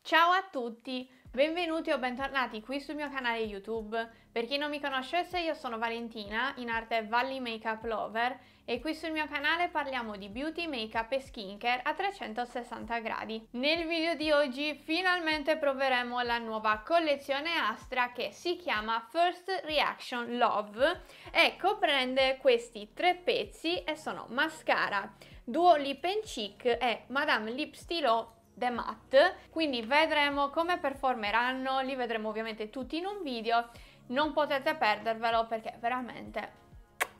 Ciao a tutti, benvenuti o bentornati qui sul mio canale YouTube. Per chi non mi conoscesse io sono Valentina, in arte Valley Makeup Lover e qui sul mio canale parliamo di beauty, makeup e skincare a 360 gradi. Nel video di oggi finalmente proveremo la nuova collezione Astra che si chiama First Reaction Love e comprende questi tre pezzi e sono mascara, Duo Lip and Cheek e Madame Lip Stylo The Matte, quindi vedremo come performeranno, li vedremo ovviamente tutti in un video, non potete perdervelo perché veramente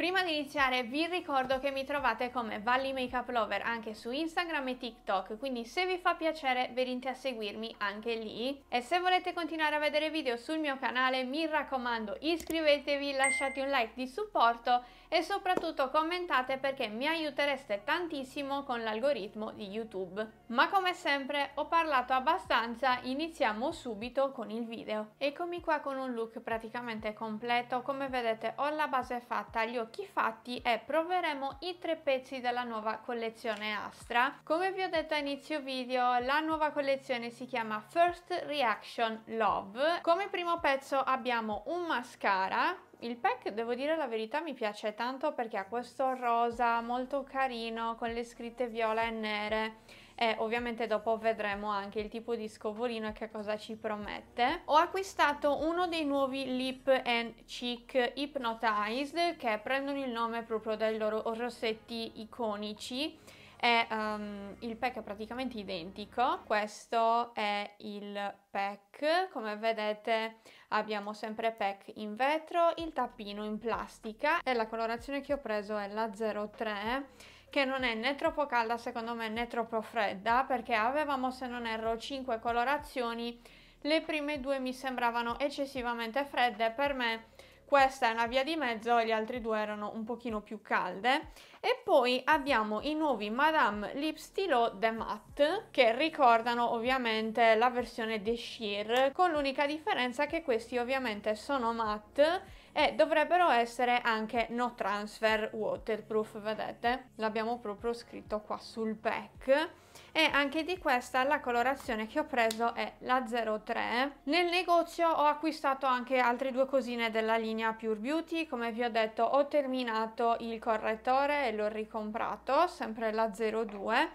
Prima di iniziare vi ricordo che mi trovate come Valli Makeup Lover anche su Instagram e TikTok, quindi se vi fa piacere venite a seguirmi anche lì. E se volete continuare a vedere video sul mio canale mi raccomando iscrivetevi, lasciate un like di supporto e soprattutto commentate perché mi aiutereste tantissimo con l'algoritmo di YouTube. Ma come sempre ho parlato abbastanza, iniziamo subito con il video. Eccomi qua con un look praticamente completo, come vedete ho la base fatta, gli occhi fatti e proveremo i tre pezzi della nuova collezione Astra. Come vi ho detto a inizio video, la nuova collezione si chiama First Reaction Love. Come primo pezzo abbiamo un mascara, il pack devo dire la verità mi piace tanto perché ha questo rosa molto carino con le scritte viola e nere e ovviamente dopo vedremo anche il tipo di scovolino e che cosa ci promette. Ho acquistato uno dei nuovi Lip and Cheek Hypnotized che prendono il nome proprio dai loro rossetti iconici è um, il pack è praticamente identico, questo è il pack, come vedete abbiamo sempre pack in vetro, il tappino in plastica e la colorazione che ho preso è la 03 che non è né troppo calda secondo me né troppo fredda perché avevamo se non erro 5 colorazioni le prime due mi sembravano eccessivamente fredde per me questa è una via di mezzo e le altre due erano un pochino più calde e poi abbiamo i nuovi Madame Lip Stylo de Matte che ricordano ovviamente la versione de Sheer con l'unica differenza che questi ovviamente sono matte e dovrebbero essere anche no transfer waterproof, vedete? L'abbiamo proprio scritto qua sul pack e anche di questa la colorazione che ho preso è la 03 nel negozio ho acquistato anche altre due cosine della linea Pure Beauty come vi ho detto ho terminato il correttore e l'ho ricomprato sempre la 02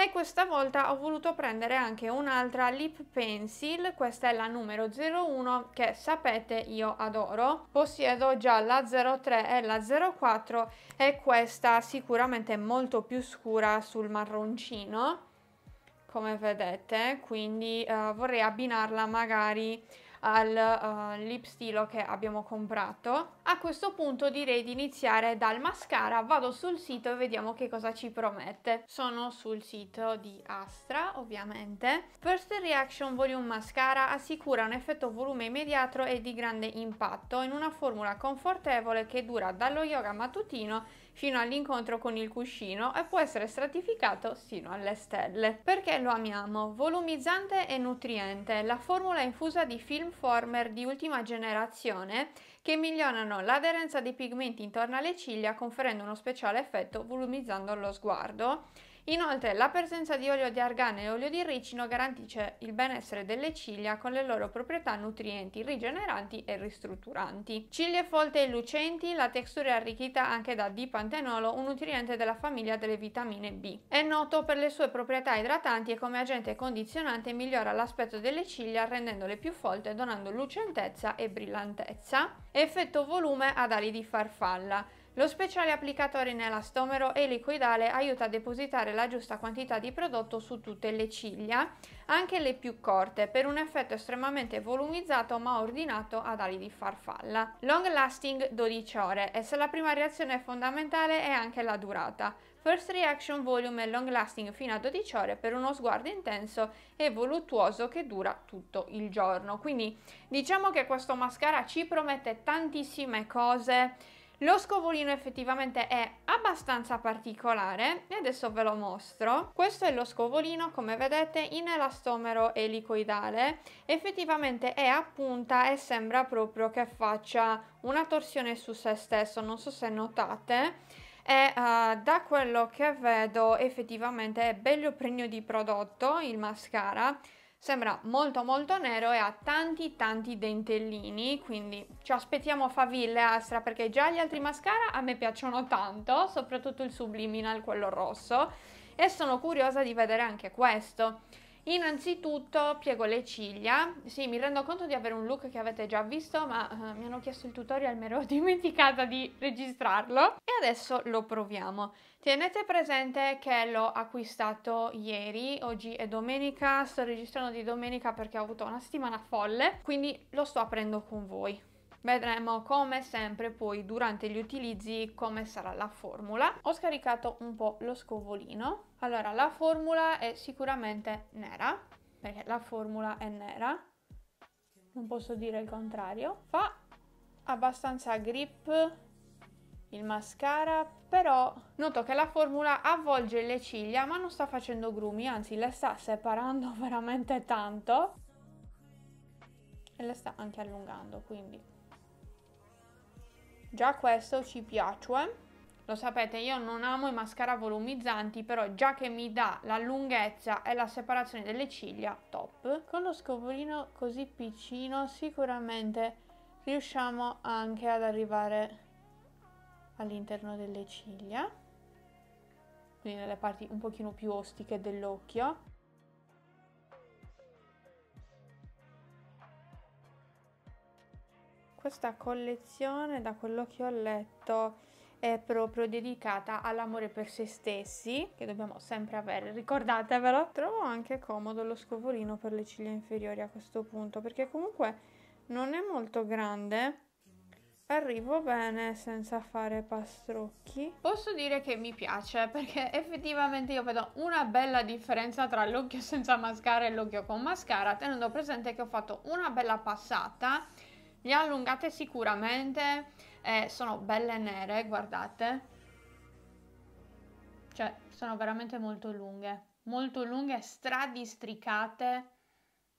e questa volta ho voluto prendere anche un'altra lip pencil, questa è la numero 01 che sapete io adoro, possiedo già la 03 e la 04 e questa sicuramente è molto più scura sul marroncino come vedete quindi eh, vorrei abbinarla magari al uh, lip stilo che abbiamo comprato. A questo punto direi di iniziare dal mascara, vado sul sito e vediamo che cosa ci promette. Sono sul sito di Astra ovviamente. First Reaction Volume Mascara assicura un effetto volume immediato e di grande impatto in una formula confortevole che dura dallo yoga mattutino fino all'incontro con il cuscino e può essere stratificato sino alle stelle. Perché lo amiamo? Volumizzante e nutriente, la formula infusa di film former di ultima generazione che migliorano l'aderenza dei pigmenti intorno alle ciglia conferendo uno speciale effetto volumizzando lo sguardo Inoltre, la presenza di olio di argano e olio di ricino garantisce il benessere delle ciglia con le loro proprietà nutrienti, rigeneranti e ristrutturanti. Ciglia folte e lucenti, la textura è arricchita anche da dipantenolo, un nutriente della famiglia delle vitamine B. È noto per le sue proprietà idratanti e come agente condizionante migliora l'aspetto delle ciglia rendendole più folte, donando lucentezza e brillantezza. Effetto volume ad ali di farfalla. Lo speciale applicatore in elastomero e aiuta a depositare la giusta quantità di prodotto su tutte le ciglia, anche le più corte, per un effetto estremamente volumizzato ma ordinato ad ali di farfalla. Long lasting 12 ore e se la prima reazione è fondamentale è anche la durata. First Reaction Volume è long lasting fino a 12 ore per uno sguardo intenso e voluttuoso che dura tutto il giorno. Quindi diciamo che questo mascara ci promette tantissime cose lo scovolino effettivamente è abbastanza particolare e adesso ve lo mostro. Questo è lo scovolino come vedete in elastomero elicoidale, effettivamente è a punta e sembra proprio che faccia una torsione su se stesso, non so se notate e uh, da quello che vedo effettivamente è bello pregno di prodotto il mascara Sembra molto molto nero e ha tanti tanti dentellini, quindi ci aspettiamo faville Astra perché già gli altri mascara a me piacciono tanto, soprattutto il Subliminal, quello rosso, e sono curiosa di vedere anche questo. Innanzitutto piego le ciglia, sì mi rendo conto di avere un look che avete già visto ma eh, mi hanno chiesto il tutorial, me l'ho dimenticata di registrarlo e adesso lo proviamo. Tenete presente che l'ho acquistato ieri, oggi è domenica, sto registrando di domenica perché ho avuto una settimana folle, quindi lo sto aprendo con voi. Vedremo come sempre poi durante gli utilizzi come sarà la formula. Ho scaricato un po' lo scovolino. Allora, la formula è sicuramente nera, perché la formula è nera. Non posso dire il contrario. Fa abbastanza grip il mascara, però noto che la formula avvolge le ciglia ma non sta facendo grumi, anzi le sta separando veramente tanto e le sta anche allungando, quindi già questo ci piace. Lo sapete, io non amo i mascara volumizzanti, però già che mi dà la lunghezza e la separazione delle ciglia, top. Con lo scovolino così piccino sicuramente riusciamo anche ad arrivare all'interno delle ciglia, quindi nelle parti un pochino più ostiche dell'occhio. Questa collezione, da quello che ho letto, è proprio dedicata all'amore per se stessi, che dobbiamo sempre avere, ricordatevelo. Trovo anche comodo lo scovolino per le ciglia inferiori a questo punto, perché comunque non è molto grande, arrivo bene senza fare pastrocchi. Posso dire che mi piace perché effettivamente io vedo una bella differenza tra l'occhio senza mascara e l'occhio con mascara, tenendo presente che ho fatto una bella passata, le allungate sicuramente, eh, sono belle nere, guardate. Cioè, sono veramente molto lunghe, molto lunghe, stradistricate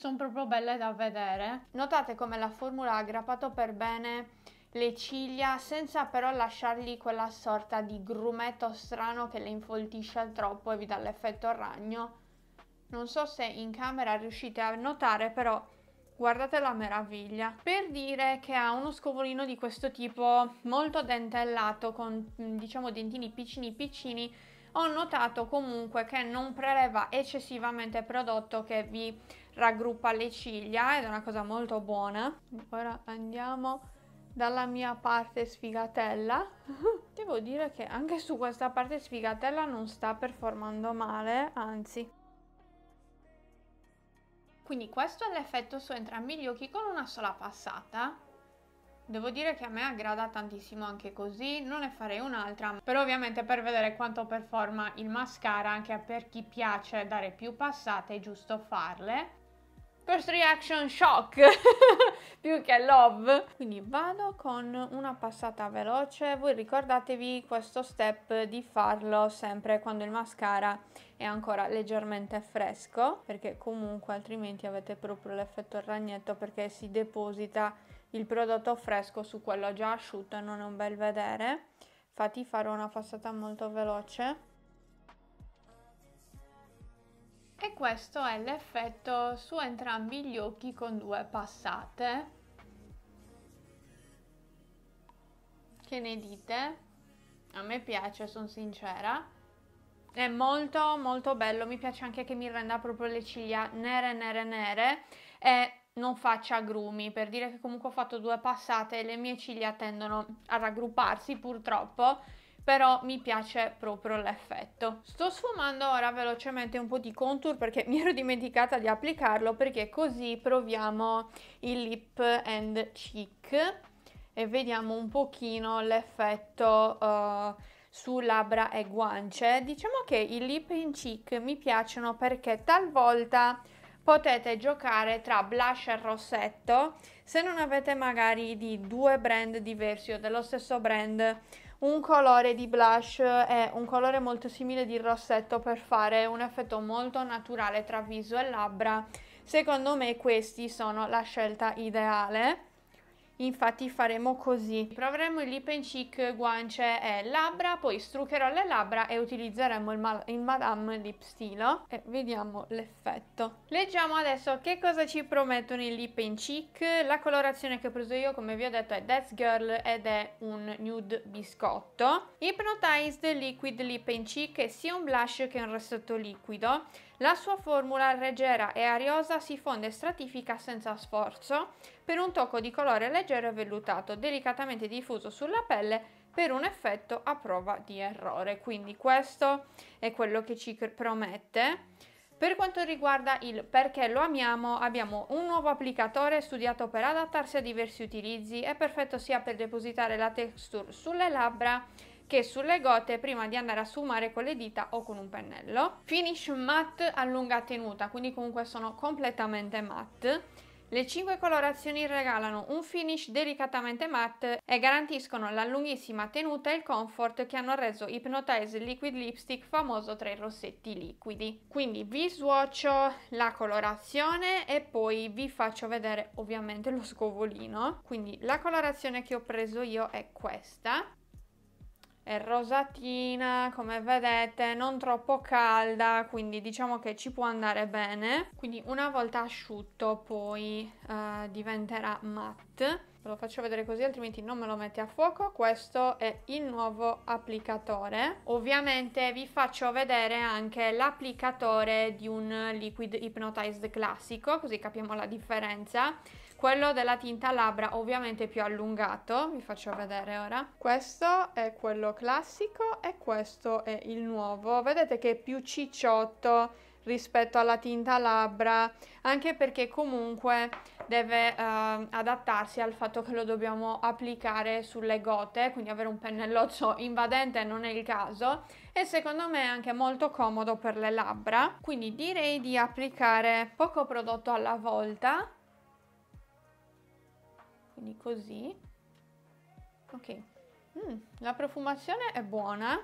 sono proprio belle da vedere. Notate come la formula ha aggrappato per bene le ciglia senza però lasciargli quella sorta di grumetto strano che le infoltisce troppo e vi dà l'effetto ragno. Non so se in camera riuscite a notare però guardate la meraviglia. Per dire che ha uno scovolino di questo tipo molto dentellato con mm, diciamo dentini piccini piccini ho notato comunque che non preleva eccessivamente prodotto che vi raggruppa le ciglia ed è una cosa molto buona. Ora andiamo dalla mia parte sfigatella devo dire che anche su questa parte sfigatella non sta performando male anzi quindi questo è l'effetto su entrambi gli occhi con una sola passata devo dire che a me aggrada tantissimo anche così non ne farei un'altra però ovviamente per vedere quanto performa il mascara anche per chi piace dare più passate è giusto farle First reaction shock più che love. Quindi vado con una passata veloce. Voi ricordatevi questo step di farlo sempre quando il mascara è ancora leggermente fresco perché comunque altrimenti avete proprio l'effetto ragnetto perché si deposita il prodotto fresco su quello già asciutto e non è un bel vedere. Infatti farò una passata molto veloce e questo è l'effetto su entrambi gli occhi con due passate. Che ne dite? A me piace, sono sincera. È molto molto bello, mi piace anche che mi renda proprio le ciglia nere nere nere e non faccia grumi, per dire che comunque ho fatto due passate e le mie ciglia tendono a raggrupparsi purtroppo però mi piace proprio l'effetto. Sto sfumando ora velocemente un po' di contour perché mi ero dimenticata di applicarlo perché così proviamo il lip and cheek e vediamo un pochino l'effetto uh, su labbra e guance. Diciamo che i lip and cheek mi piacciono perché talvolta potete giocare tra blush e rossetto se non avete magari di due brand diversi o dello stesso brand un colore di blush è un colore molto simile di rossetto per fare un effetto molto naturale tra viso e labbra. Secondo me questi sono la scelta ideale infatti faremo così proveremo il lip and cheek guance e labbra poi struccherò le labbra e utilizzeremo il, il madame lip stilo e vediamo l'effetto leggiamo adesso che cosa ci promettono i lip and cheek la colorazione che ho preso io come vi ho detto è Death Girl ed è un nude biscotto hypnotized liquid lip and cheek è sia un blush che un rossetto liquido la sua formula leggera e ariosa si fonde e stratifica senza sforzo per un tocco di colore leggero e vellutato, delicatamente diffuso sulla pelle per un effetto a prova di errore. Quindi questo è quello che ci promette. Per quanto riguarda il perché lo amiamo, abbiamo un nuovo applicatore studiato per adattarsi a diversi utilizzi, è perfetto sia per depositare la texture sulle labbra che sulle gote prima di andare a sfumare con le dita o con un pennello. Finish matte allunga tenuta, quindi comunque sono completamente matte. Le 5 colorazioni regalano un finish delicatamente matte e garantiscono la lunghissima tenuta e il comfort che hanno reso Hypnotize Liquid Lipstick famoso tra i rossetti liquidi. Quindi vi swatcho la colorazione e poi vi faccio vedere ovviamente lo scovolino. Quindi la colorazione che ho preso io è questa è rosatina come vedete non troppo calda quindi diciamo che ci può andare bene quindi una volta asciutto poi eh, diventerà matte ve lo faccio vedere così altrimenti non me lo mette a fuoco questo è il nuovo applicatore ovviamente vi faccio vedere anche l'applicatore di un liquid hypnotized classico così capiamo la differenza quello della tinta labbra ovviamente più allungato, vi faccio vedere ora. Questo è quello classico e questo è il nuovo. Vedete che è più cicciotto rispetto alla tinta labbra, anche perché comunque deve eh, adattarsi al fatto che lo dobbiamo applicare sulle gote, quindi avere un pennelloccio invadente non è il caso e secondo me è anche molto comodo per le labbra. Quindi direi di applicare poco prodotto alla volta quindi così. Ok, mm, la profumazione è buona.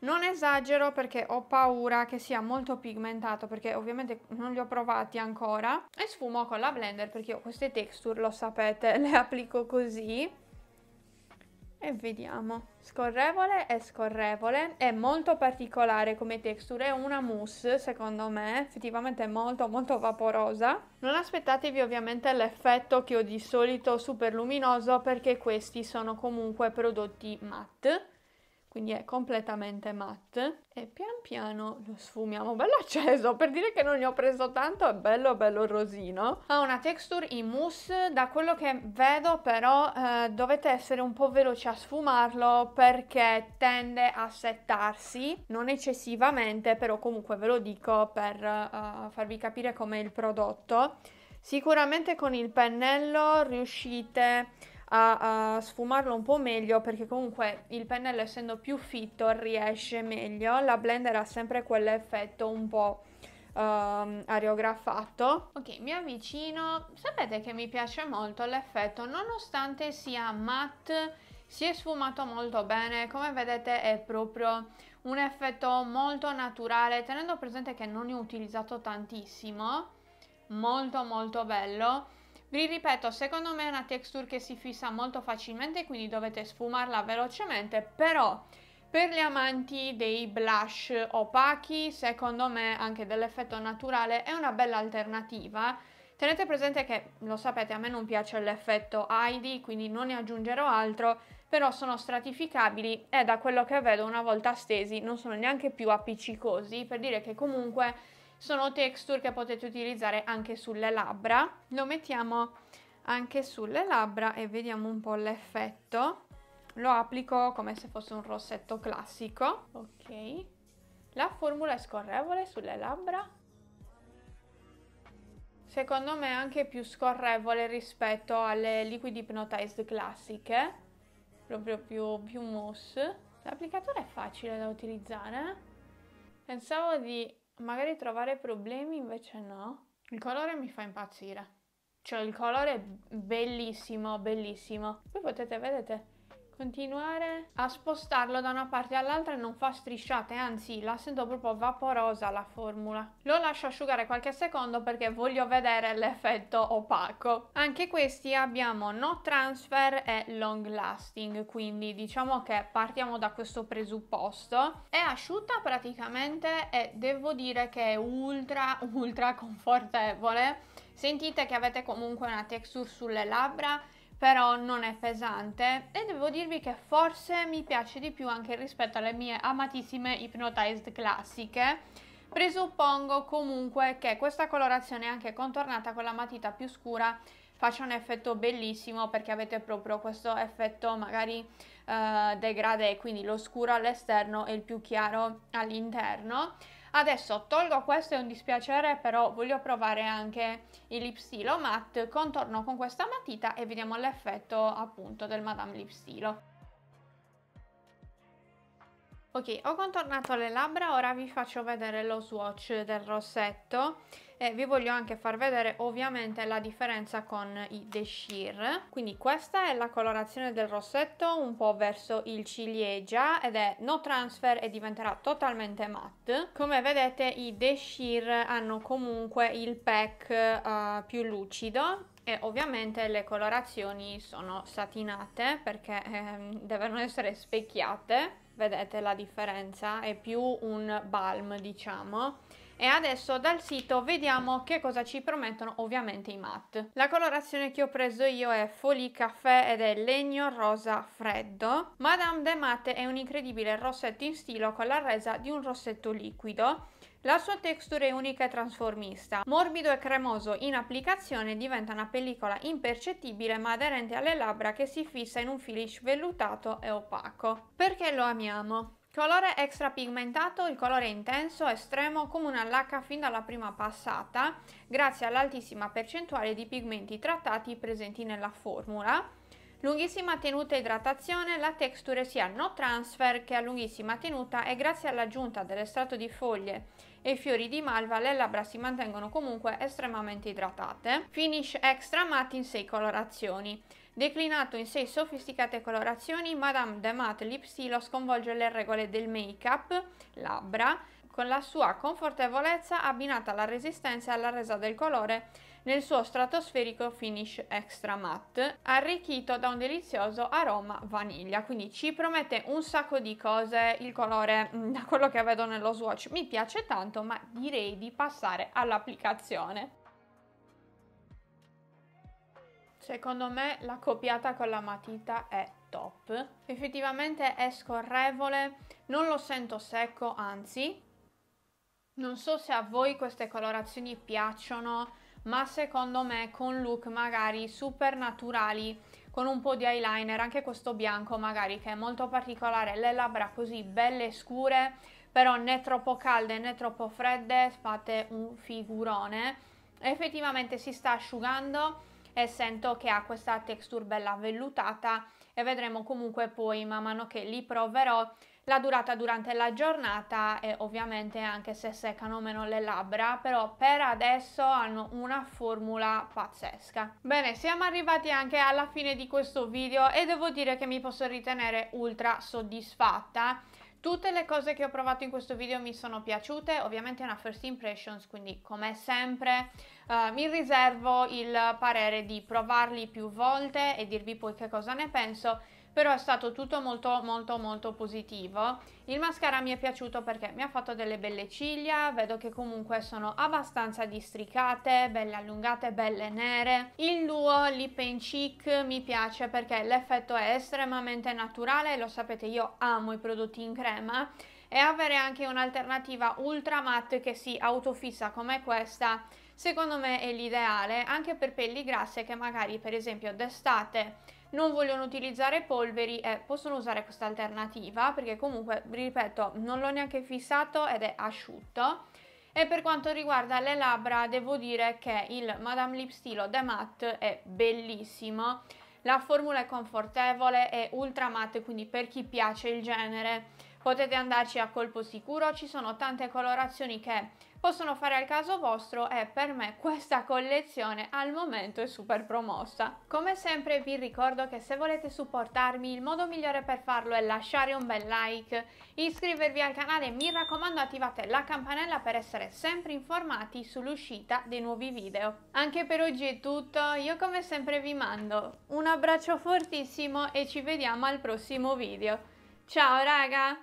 Non esagero perché ho paura che sia molto pigmentato perché ovviamente non li ho provati ancora. E sfumo con la blender perché io queste texture, lo sapete, le applico così e vediamo, scorrevole e scorrevole, è molto particolare come texture, è una mousse secondo me, effettivamente molto molto vaporosa. Non aspettatevi ovviamente l'effetto che ho di solito super luminoso perché questi sono comunque prodotti matte quindi è completamente matte e pian piano lo sfumiamo bello acceso per dire che non ne ho preso tanto è bello bello rosino ha una texture in mousse da quello che vedo però eh, dovete essere un po' veloci a sfumarlo perché tende a settarsi non eccessivamente però comunque ve lo dico per eh, farvi capire com'è il prodotto sicuramente con il pennello riuscite a, a sfumarlo un po' meglio perché comunque il pennello essendo più fitto riesce meglio, la blender ha sempre quell'effetto un po' um, areografato. Ok, mi avvicino. Sapete che mi piace molto l'effetto, nonostante sia matte, si è sfumato molto bene. Come vedete è proprio un effetto molto naturale, tenendo presente che non ne ho utilizzato tantissimo. Molto molto bello vi ripeto, secondo me è una texture che si fissa molto facilmente, quindi dovete sfumarla velocemente, però per gli amanti dei blush opachi, secondo me anche dell'effetto naturale è una bella alternativa. Tenete presente che, lo sapete, a me non piace l'effetto Heidi, quindi non ne aggiungerò altro, però sono stratificabili e da quello che vedo una volta stesi non sono neanche più appiccicosi, per dire che comunque sono texture che potete utilizzare anche sulle labbra lo mettiamo anche sulle labbra e vediamo un po' l'effetto lo applico come se fosse un rossetto classico ok la formula è scorrevole sulle labbra secondo me è anche più scorrevole rispetto alle liquid hypnotized classiche proprio più, più mousse l'applicatore è facile da utilizzare pensavo di magari trovare problemi invece no. Il colore mi fa impazzire. Cioè il colore è bellissimo, bellissimo. Poi potete, vedete, continuare a spostarlo da una parte all'altra e non fa strisciate, anzi la sento proprio vaporosa la formula. Lo lascio asciugare qualche secondo perché voglio vedere l'effetto opaco. Anche questi abbiamo no transfer e long lasting, quindi diciamo che partiamo da questo presupposto. È asciutta praticamente e devo dire che è ultra ultra confortevole. Sentite che avete comunque una texture sulle labbra però non è pesante e devo dirvi che forse mi piace di più anche rispetto alle mie amatissime Hypnotized classiche. Presuppongo comunque che questa colorazione anche contornata con la matita più scura faccia un effetto bellissimo perché avete proprio questo effetto magari eh, degradé, quindi lo scuro all'esterno e il più chiaro all'interno. Adesso tolgo questo, è un dispiacere, però voglio provare anche il lipstilo matte, contorno con questa matita e vediamo l'effetto appunto del Madame Lipstilo. Ok, ho contornato le labbra, ora vi faccio vedere lo swatch del rossetto e vi voglio anche far vedere ovviamente la differenza con i The Sheer. Quindi questa è la colorazione del rossetto un po' verso il ciliegia ed è no transfer e diventerà totalmente matte. Come vedete i The Sheer hanno comunque il pack uh, più lucido e ovviamente le colorazioni sono satinate perché ehm, devono essere specchiate vedete la differenza è più un balm diciamo e adesso dal sito vediamo che cosa ci promettono ovviamente i matte la colorazione che ho preso io è Folie Café ed è legno rosa freddo Madame de Matte è un incredibile rossetto in stilo con la resa di un rossetto liquido la sua texture è unica e trasformista, morbido e cremoso in applicazione diventa una pellicola impercettibile ma aderente alle labbra che si fissa in un finish vellutato e opaco. Perché lo amiamo? Colore extra pigmentato, il colore è intenso, estremo, come una lacca fin dalla prima passata, grazie all'altissima percentuale di pigmenti trattati presenti nella formula Lunghissima tenuta e idratazione, la texture sia no transfer che a lunghissima tenuta e grazie all'aggiunta dell'estratto di foglie e fiori di malva le labbra si mantengono comunque estremamente idratate. Finish extra matte in 6 colorazioni. Declinato in 6 sofisticate colorazioni, Madame de Matte Lip Stilo sconvolge le regole del make-up, labbra, con la sua confortevolezza abbinata alla resistenza e alla resa del colore nel suo stratosferico finish extra matte, arricchito da un delizioso aroma vaniglia. Quindi ci promette un sacco di cose, il colore mm, da quello che vedo nello swatch mi piace tanto, ma direi di passare all'applicazione. Secondo me la copiata con la matita è top. Effettivamente è scorrevole, non lo sento secco, anzi. Non so se a voi queste colorazioni piacciono, ma secondo me con look magari super naturali con un po' di eyeliner, anche questo bianco magari che è molto particolare, le labbra così belle scure, però né troppo calde né troppo fredde, fate un figurone. Effettivamente si sta asciugando e sento che ha questa texture bella vellutata e vedremo comunque poi man mano che li proverò la durata durante la giornata e ovviamente anche se seccano meno le labbra, però per adesso hanno una formula pazzesca. Bene, siamo arrivati anche alla fine di questo video e devo dire che mi posso ritenere ultra soddisfatta. Tutte le cose che ho provato in questo video mi sono piaciute, ovviamente è una first impressions, quindi come sempre eh, mi riservo il parere di provarli più volte e dirvi poi che cosa ne penso, però è stato tutto molto molto molto positivo. Il mascara mi è piaciuto perché mi ha fatto delle belle ciglia, vedo che comunque sono abbastanza districate, belle allungate, belle nere. Il duo Lip and Cheek mi piace perché l'effetto è estremamente naturale, lo sapete io amo i prodotti in crema e avere anche un'alternativa ultra matte che si autofissa come questa secondo me è l'ideale anche per pelli grasse che magari per esempio d'estate non vogliono utilizzare polveri eh, possono usare questa alternativa perché comunque ripeto non l'ho neanche fissato ed è asciutto e per quanto riguarda le labbra devo dire che il Madame Lip Stilo The Matte è bellissimo la formula è confortevole e ultra matte quindi per chi piace il genere Potete andarci a colpo sicuro, ci sono tante colorazioni che possono fare al caso vostro e per me questa collezione al momento è super promossa. Come sempre vi ricordo che se volete supportarmi il modo migliore per farlo è lasciare un bel like, iscrivervi al canale e mi raccomando attivate la campanella per essere sempre informati sull'uscita dei nuovi video. Anche per oggi è tutto, io come sempre vi mando un abbraccio fortissimo e ci vediamo al prossimo video. Ciao raga!